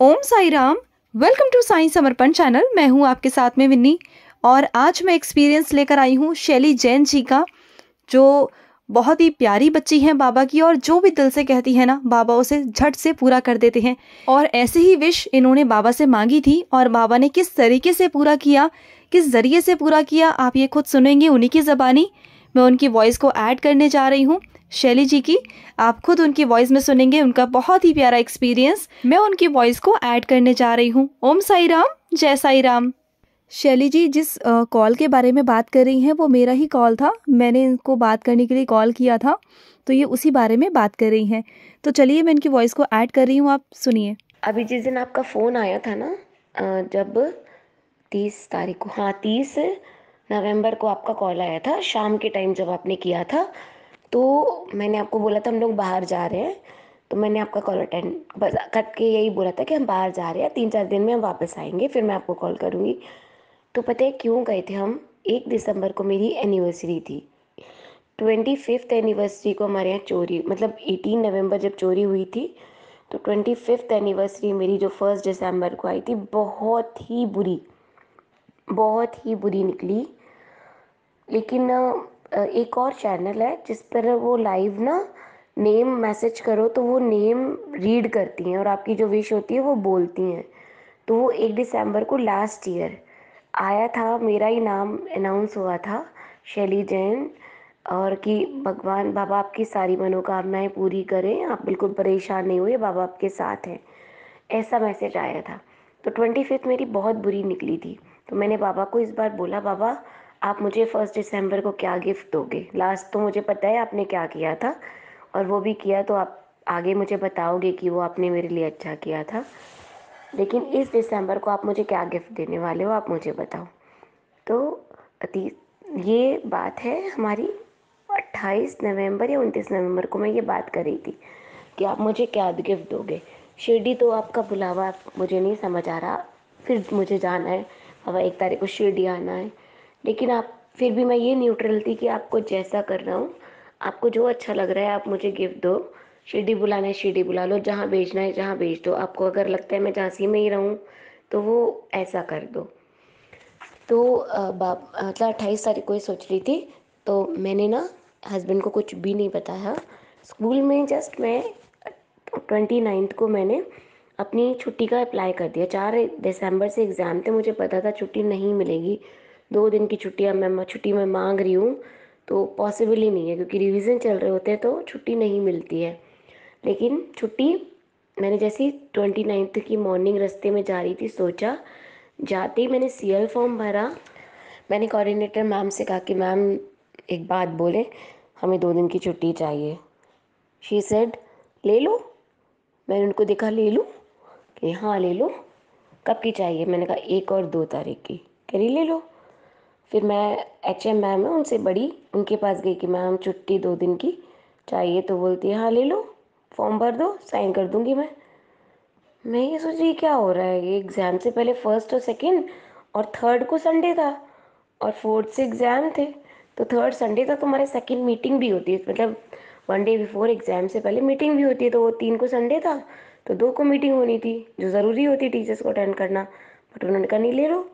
Om Sai Ram welcome to Sai Samarpan channel मैं हूं आपके साथ में विन्नी और आज मैं एक्सपीरियंस लेकर आई हूं शैली जैन जी का जो बहुत ही प्यारी बच्ची हैं बाबा की और जो भी दिल से कहती है ना बाबा उसे झट से पूरा कर देते हैं और ऐसे ही विश इन्होंने बाबा से मांगी थी और बाबा ने किस तरीके से पूरा किया किस ज़रिए से पूरा किया आप ये खुद सुनेंगे उन्हीं की ज़बानी मैं उनकी वॉइस को ऐड करने जा रही हूँ शैली जी की आप खुद उनकी वॉइस में सुनेंगे उनका बहुत ही प्यारा एक्सपीरियंस मैं उनकी वॉइस को ऐड करने जा रही हूँ ओम साई राम जय साई राम शैली जी जिस कॉल के बारे में बात कर रही हैं वो मेरा ही कॉल था मैंने इनको बात करने के लिए कॉल किया था तो ये उसी बारे में बात कर रही हैं तो चलिए मैं इनकी वॉइस को ऐड कर रही हूँ आप सुनिए अभी जिस दिन आपका फ़ोन आया था ना जब तीस तारीख को हाँ तीस नवंबर को आपका कॉल आया था शाम के टाइम जब आपने किया था तो मैंने आपको बोला था हम लोग बाहर जा रहे हैं तो मैंने आपका कॉल अटेंड कट के यही बोला था कि हम बाहर जा रहे हैं तीन चार दिन में हम वापस आएंगे फिर मैं आपको कॉल करूँगी तो पता है क्यों गए थे हम एक दिसंबर को मेरी एनिवर्सरी थी ट्वेंटी फिफ्थ एनिवर्सरी को हमारे यहाँ चोरी मतलब एटीन नवंबर जब चोरी हुई थी तो ट्वेंटी फिफ्थ एनिवर्सरी मेरी जो फर्स्ट दिसंबर को आई थी बहुत ही बुरी बहुत ही बुरी निकली लेकिन एक और चैनल है जिस पर वो लाइव ना नेम मैसेज करो तो वो नेम रीड करती हैं और आपकी जो विश होती है वो बोलती हैं तो वो एक दिसंबर को लास्ट ईयर आया था मेरा ही नाम अनाउंस हुआ था शैली जैन और कि भगवान बाबा आपकी सारी मनोकामनाएं पूरी करें आप बिल्कुल परेशान नहीं हुए बाबा आपके साथ हैं ऐसा मैसेज आया था तो ट्वेंटी फिफ्थ मेरी बहुत बुरी निकली थी तो मैंने बाबा को इस बार बोला बाबा आप मुझे फ़र्स्ट दिसंबर को क्या गिफ़्ट दोगे लास्ट तो मुझे पता है आपने क्या किया था और वो भी किया तो आप आगे मुझे बताओगे कि वो आपने मेरे लिए अच्छा किया था लेकिन इस दिसंबर को आप मुझे क्या गिफ़्ट देने वाले हो आप मुझे बताओ तो अति ये बात है हमारी 28 नवंबर या 29 नवंबर को मैं ये बात कर रही थी कि आप मुझे क्या गिफ़्ट दोगे शिरडी तो आपका बुलावा मुझे नहीं समझ आ रहा फिर मुझे जाना है अब एक तारीख को शिरडी आना है लेकिन आप फिर भी मैं ये न्यूट्रल थी कि आपको जैसा कर रहा हूँ आपको जो अच्छा लग रहा है आप मुझे गिफ्ट दो शिरडी बुलाना है शिरडी बुला लो जहाँ भेजना है जहाँ भेज दो आपको अगर लगता है मैं झांसी में ही रहूँ तो वो ऐसा कर दो तो बाप मतलब अट्ठाईस तारीख को ही सोच रही थी तो मैंने ना हस्बैंड को कुछ भी नहीं बताया स्कूल में जस्ट मैं ट्वेंटी नाइन्थ को मैंने अपनी छुट्टी का अप्लाई कर दिया चार दिसंबर से एग्ज़ाम थे मुझे पता था छुट्टी नहीं मिलेगी दो दिन की छुट्टियाँ मैं छुट्टी मैं मांग रही हूँ तो पॉसिबल ही नहीं है क्योंकि रिविज़न चल रहे होते हैं तो छुट्टी नहीं मिलती है लेकिन छुट्टी मैंने जैसी ट्वेंटी नाइन्थ की मॉर्निंग रास्ते में जा रही थी सोचा जाते ही मैंने सी फॉर्म भरा मैंने कोऑर्डिनेटर मैम से कहा कि मैम एक बात बोले हमें दो दिन की छुट्टी चाहिए शी सेड ले लो मैंने उनको देखा ले लूँ कि हाँ ले लो कब की चाहिए मैंने कहा एक और दो तारीख की कह रही ले लो फिर मैं एच एम मैम है उनसे बड़ी उनके पास गई कि मैम छुट्टी दो दिन की चाहिए तो बोलती है हाँ ले लो फॉर्म भर दो साइन कर दूंगी मैं मैं ये सोच रही क्या हो रहा है ये एग्ज़ाम से पहले फर्स्ट और सेकेंड और थर्ड को संडे था और फोर्थ से एग्ज़ाम थे तो थर्ड संडे तो हमारे सेकेंड मीटिंग भी होती है मतलब वन डे बिफोर एग्ज़ाम से पहले मीटिंग भी होती है तो वो तीन को संडे था तो दो को मीटिंग होनी थी जो ज़रूरी होती टीचर्स को अटेंड करना बट उन्होंने कहा नहीं ले लो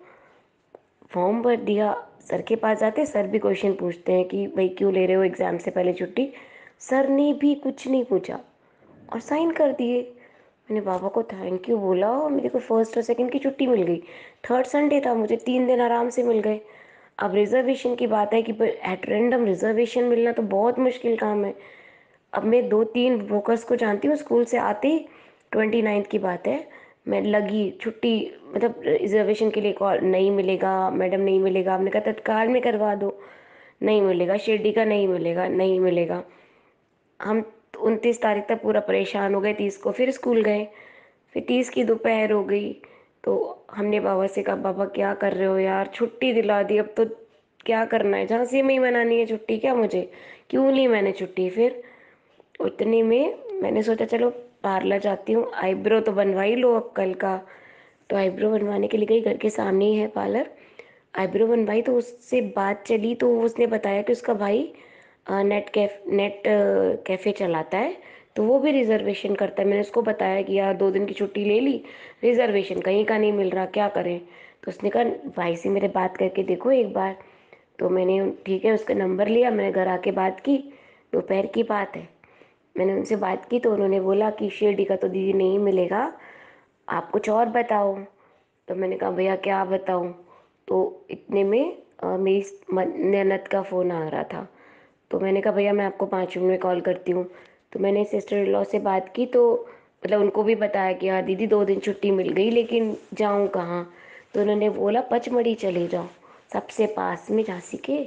फॉर्म भर दिया सर के पास जाते सर भी क्वेश्चन पूछते हैं कि भाई क्यों ले रहे हो एग्ज़ाम से पहले छुट्टी सर ने भी कुछ नहीं पूछा और साइन कर दिए मैंने बाबा को थैंक यू बोला और मेरे को फर्स्ट और सेकंड की छुट्टी मिल गई थर्ड संडे था मुझे तीन दिन आराम से मिल गए अब रिजर्वेशन की बात है कि एट रेंडम रिजर्वेशन मिलना तो बहुत मुश्किल काम है अब मैं दो तीन वोकर्स को जानती हूँ स्कूल से आते ही ट्वेंटी नाइन्थ की बात है मैं लगी छुट्टी मतलब रिजर्वेशन के लिए कॉल नहीं मिलेगा मैडम नहीं मिलेगा हमने कहा तत्काल में करवा दो नहीं मिलेगा शिरडी का नहीं मिलेगा नहीं मिलेगा हम उनतीस तारीख तक पूरा परेशान हो गए तीस को फिर स्कूल गए फिर तीस की दोपहर हो गई तो हमने बाबा से कहा बाबा क्या कर रहे हो यार छुट्टी दिला दी अब तो क्या करना है झांसी में ही मनानी है छुट्टी क्या मुझे क्यों ली मैंने छुट्टी फिर उतने में मैंने सोचा चलो पार्लर जाती हूँ आईब्रो तो बनवा ही लो अब कल का तो आईब्रो बनवाने के लिए गई घर के सामने ही है पार्लर आईब्रो बनवाई तो उससे बात चली तो उसने बताया कि उसका भाई नेट कैफ नेट कैफ़े चलाता है तो वो भी रिजर्वेशन करता है मैंने उसको बताया कि यार दो दिन की छुट्टी ले ली रिजर्वेशन कहीं का नहीं मिल रहा क्या करें तो उसने कहा भाई से मेरे बात करके देखो एक बार तो मैंने ठीक है उसका नंबर लिया मैंने घर आके बात की दोपहर की बात है मैंने उनसे बात की तो उन्होंने बोला कि शिरडी का तो दीदी नहीं मिलेगा आप कुछ और बताओ तो मैंने कहा भैया क्या बताऊँ तो इतने में आ, मेरी ननद का फ़ोन आ रहा था तो मैंने कहा भैया मैं आपको पाँच मिनट में कॉल करती हूँ तो मैंने सिस्टर इन लॉ से बात की तो मतलब उनको भी बताया कि हाँ दीदी दो दिन छुट्टी मिल गई लेकिन जाऊँ कहाँ तो उन्होंने बोला पचमढ़ी चले जाओ सबसे पास में झांसी के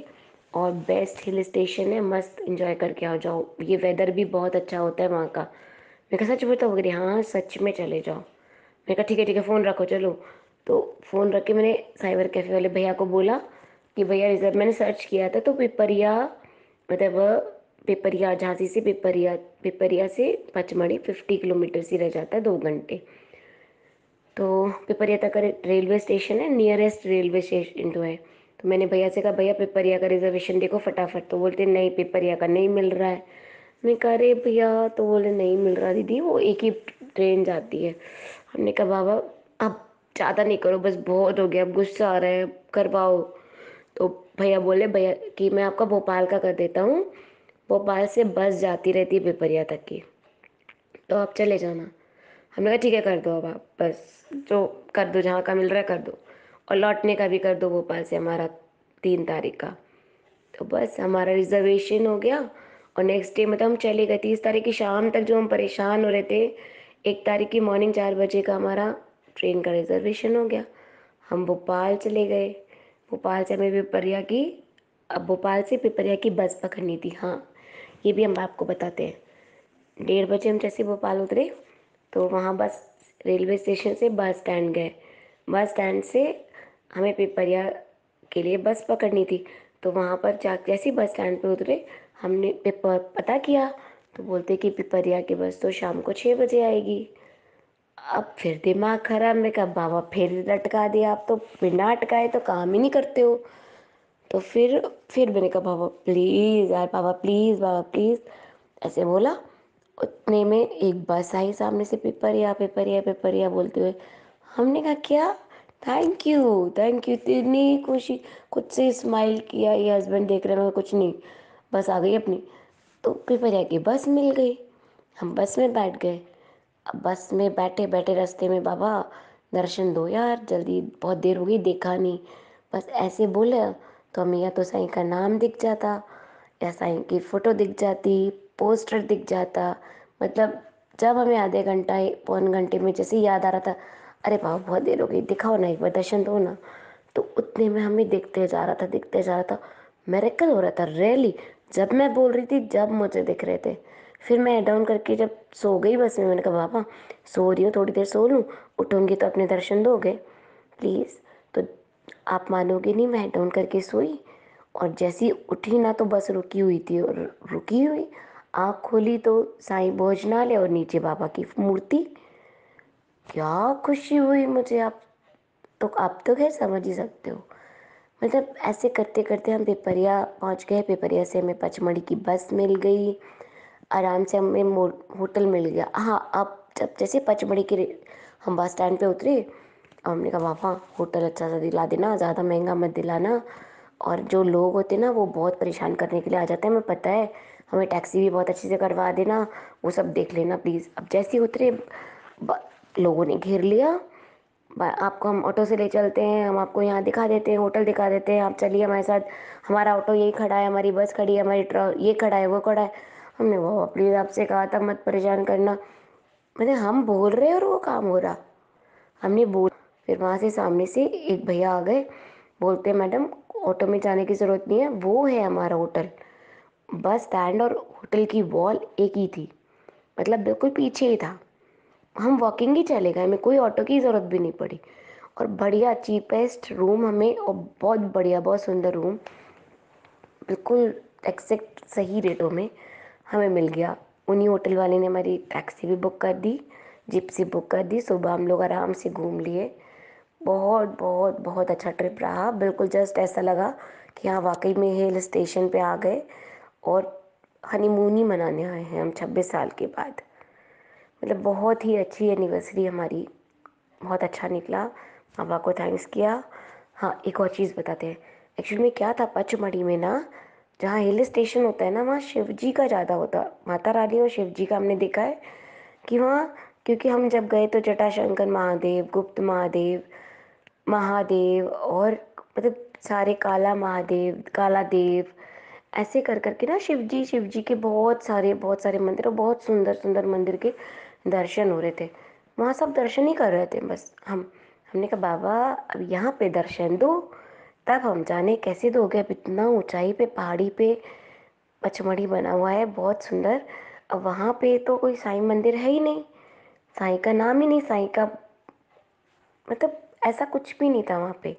और बेस्ट हिल स्टेशन है मस्त इंजॉय करके आ जाओ ये वेदर भी बहुत अच्छा होता है वहाँ का मैं कहा सच बताओ अगर हाँ सच में चले जाओ मैं कहा ठीक है ठीक है फ़ोन रखो चलो तो फ़ोन रख के मैंने साइबर कैफ़े वाले भैया को बोला कि भैया रिजर्व मैंने सर्च किया था तो पिपरिया मतलब पिपरिया झांसी से पिपरिया पिपरिया से पचमढ़ी फिफ्टी किलोमीटर से रह जाता है दो घंटे तो पिपरिया तक रेलवे स्टेशन है नियरेस्ट रेलवे स्टेशन जो है तो मैंने भैया से कहा भैया पिपरिया का रिजर्वेशन देखो फटाफट तो बोलते नहीं पिपरिया का नहीं मिल रहा है मैं कहा अरे भैया तो बोले नहीं मिल रहा दीदी वो एक ही ट्रेन जाती है हमने कहा बाबा अब ज़्यादा नहीं करो बस बहुत हो गया अब गुस्सा आ रहा है करवाओ तो भैया बोले भैया कि मैं आपका भोपाल का कर देता हूँ भोपाल से बस जाती रहती है पिपरिया तक की तो आप चले जाना हमने कहा ठीक है कर दो अब आप बस जो कर दो जहाँ का मिल रहा है कर दो और लौटने का भी कर दो भोपाल से हमारा तीन तारीख का तो बस हमारा रिजर्वेशन हो गया और नेक्स्ट डे मतलब हम चले गए तीस तारीख की शाम तक जो हम परेशान हो रहे थे एक तारीख की मॉर्निंग चार बजे का हमारा ट्रेन का रिजर्वेशन हो गया हम भोपाल चले गए भोपाल से हमें पिपरिया की अब भोपाल से पिपरिया की बस पकड़नी थी हाँ ये भी हम आपको बताते हैं डेढ़ बजे हम जैसे भोपाल उतरे तो वहाँ बस रेलवे स्टेशन से बस स्टैंड गए बस स्टैंड से हमें पिपरिया के लिए बस पकड़नी थी तो वहाँ पर जा ही बस स्टैंड पर उतरे हमने पेपर पता किया तो बोलते कि पिपरिया की बस तो शाम को छः बजे आएगी अब फिर दिमाग ख़राब मैं कहा बाबा फिर लटका दिया आप तो बिना अटकाए तो काम ही नहीं करते हो तो फिर फिर मैंने कहा बाबा प्लीज़ यार बाबा प्लीज़ बाबा प्लीज़ ऐसे बोला उतने में एक बस आई सामने से पेपर या पेपर या पेपर या बोलते हुए हमने कहा क्या थैंक यू थैंक यू इतनी खुशी खुद से स्माइल किया ये हस्बैंड देख रहे हैं कुछ नहीं बस आ गई अपनी तो कृपया जाके बस मिल गई हम बस में बैठ गए अब बस में बैठे बैठे रास्ते में बाबा दर्शन दो यार जल्दी बहुत देर हो गई देखा नहीं बस ऐसे बोले तो हमें या तो साईं का नाम दिख जाता या साईं की फ़ोटो दिख जाती पोस्टर दिख जाता मतलब जब हमें आधे घंटा पौन घंटे में जैसे याद आ रहा था अरे बाबा बहुत देर हो गई दिखाओ ना एक बार दर्शन दो ना तो उतने में हमें देखते जा रहा था देखते जा रहा था मेरेकल हो रहा था रैली जब मैं बोल रही थी जब मुझे दिख रहे थे फिर मैं डाउन करके जब सो गई बस में मैंने कहा बाबा सो रही हूँ थोड़ी देर सो लूँ उठूँगी तो अपने दर्शन दोगे प्लीज़ तो आप मानोगे नहीं मैं डाउन करके सोई और जैसी उठी ना तो बस रुकी हुई थी और रुकी हुई आँख खोली तो साईं भोजनालय और नीचे बाबा की मूर्ति क्या खुशी हुई मुझे आप तो आप तो खैर समझ ही सकते हो मतलब ऐसे करते करते हम पेपरिया पहुंच गए पेपरिया से हमें पचमढ़ी की बस मिल गई आराम से हमें होटल मिल गया हाँ अब जब जैसे पचमढ़ी के हम बस स्टैंड पे उतरे और हमने कहा वहाँ होटल अच्छा सा दिला देना ज़्यादा महंगा मत दिलाना और जो लोग होते ना वो बहुत परेशान करने के लिए आ जाते हैं हमें पता है हमें टैक्सी भी बहुत अच्छे से करवा देना वो सब देख लेना प्लीज़ अब जैसे उतरे लोगों ने घेर लिया आपको हम ऑटो से ले चलते हैं हम आपको यहाँ दिखा देते हैं होटल दिखा देते हैं आप चलिए हमारे साथ हमारा ऑटो यही खड़ा है हमारी बस खड़ी है हमारी ट्रक ये खड़ा है वो खड़ा है हमने वो प्लीज़ आपसे कहा था मत परेशान करना मैंने हम बोल रहे और वो काम हो रहा हमने बोल फिर वहाँ से सामने से एक भैया आ गए बोलते मैडम ऑटो में जाने की ज़रूरत नहीं है वो है हमारा होटल बस स्टैंड और होटल की वॉल एक ही थी मतलब बिल्कुल पीछे ही था हम वॉकिंग ही चले गए हमें कोई ऑटो की ज़रूरत भी नहीं पड़ी और बढ़िया चीपेस्ट रूम हमें और बहुत बढ़िया बहुत सुंदर रूम बिल्कुल एक्सेक्ट सही रेटों में हमें मिल गया उन्हीं होटल वाले ने हमारी टैक्सी भी बुक कर दी जिप्सी बुक कर दी सुबह हम लोग आराम से घूम लिए बहुत बहुत बहुत अच्छा ट्रिप रहा बिल्कुल जस्ट ऐसा लगा कि हाँ वाकई में हिल स्टेशन पे आ गए और हनीमून ही मनाने आए हैं हम 26 साल के बाद मतलब बहुत ही अच्छी एनिवर्सरी हमारी बहुत अच्छा निकला मामा को थैंक्स किया हाँ एक और चीज़ बताते हैं एक्चुअली में क्या था पचमढ़ी में ना जहाँ हिल स्टेशन होता है ना वहाँ शिव जी का ज़्यादा होता माता रानी और शिव जी का हमने देखा है कि वहाँ क्योंकि हम जब गए तो जटाशंकर महादेव गुप्त महादेव महादेव और मतलब सारे काला महादेव काला देव ऐसे कर करके ना शिव जी शिव जी के बहुत सारे बहुत सारे मंदिर और बहुत सुंदर सुंदर मंदिर के दर्शन हो रहे थे वहाँ सब दर्शन ही कर रहे थे बस हम हमने कहा बाबा अब यहाँ पे दर्शन दो तब हम जाने कैसे दोगे अब इतना ऊंचाई पे पहाड़ी पे पचमढ़ी बना हुआ है बहुत सुंदर अब वहाँ पे तो कोई साईं मंदिर है ही नहीं साईं का नाम ही नहीं साईं का मतलब ऐसा कुछ भी नहीं था वहाँ पे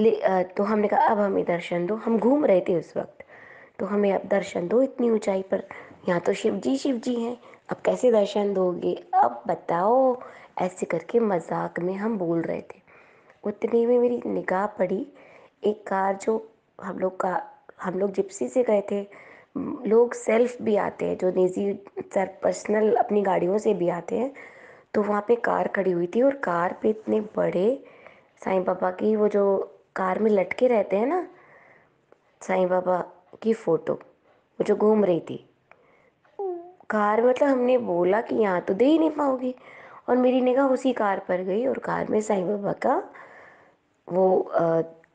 ले तो हमने कहा अब हमें दर्शन दो हम घूम रहे थे उस वक्त तो हमें अब दर्शन दो इतनी ऊंचाई पर यहाँ तो शिव जी शिव जी हैं अब कैसे दर्शन दोगे अब बताओ ऐसे करके मजाक में हम बोल रहे थे उतने में मेरी निगाह पड़ी एक कार जो हम लोग का हम लोग जिप्सी से गए थे लोग सेल्फ भी आते हैं जो निजी सर पर्सनल अपनी गाड़ियों से भी आते हैं तो वहाँ पे कार खड़ी हुई थी और कार पे इतने बड़े साईं बाबा की वो जो कार में लटके रहते हैं ना साईं बाबा की फ़ोटो वो जो घूम रही थी कार मतलब हमने बोला कि यहाँ तो दे ही नहीं पाओगे और मेरी निगाह उसी कार पर गई और कार में साईं बाबा का वो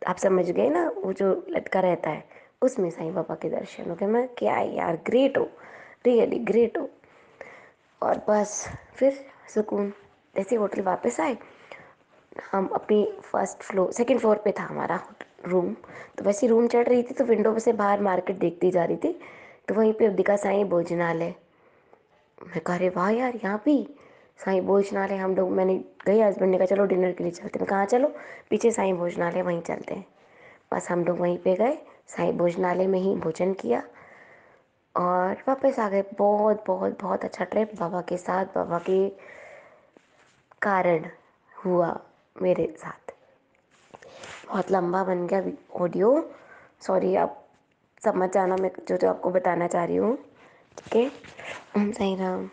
आप समझ गए ना वो जो लटका रहता है उसमें साईं बाबा के दर्शन हो गए मैं क्या यार ग्रेट हो रियली ग्रेट हो और बस फिर सुकून जैसे होटल वापस आए हम अपनी फर्स्ट फ्लोर सेकंड फ्लोर पे था हमारा रूम तो वैसे रूम चढ़ रही थी तो विंडो से बाहर मार्केट देखती जा रही थी तो वहीं पे अब्दिका साई भोजनालय मैं कह रही वाह यार यहाँ भी साई भोजनालय हम लोग मैंने गई हस्बैंड ने कहा चलो डिनर के लिए चलते मैं कहाँ चलो पीछे साई भोजनालय वहीं चलते हैं बस हम लोग वहीं पे गए साई भोजनालय में ही भोजन किया और वापस आ गए बहुत बहुत बहुत अच्छा ट्रिप बाबा के साथ बाबा के कारण हुआ मेरे साथ बहुत लंबा बन गया ऑडियो सॉरी आप समझ जाना मैं जो जो आपको बताना चाह रही हूँ okay? Und dann, ähm,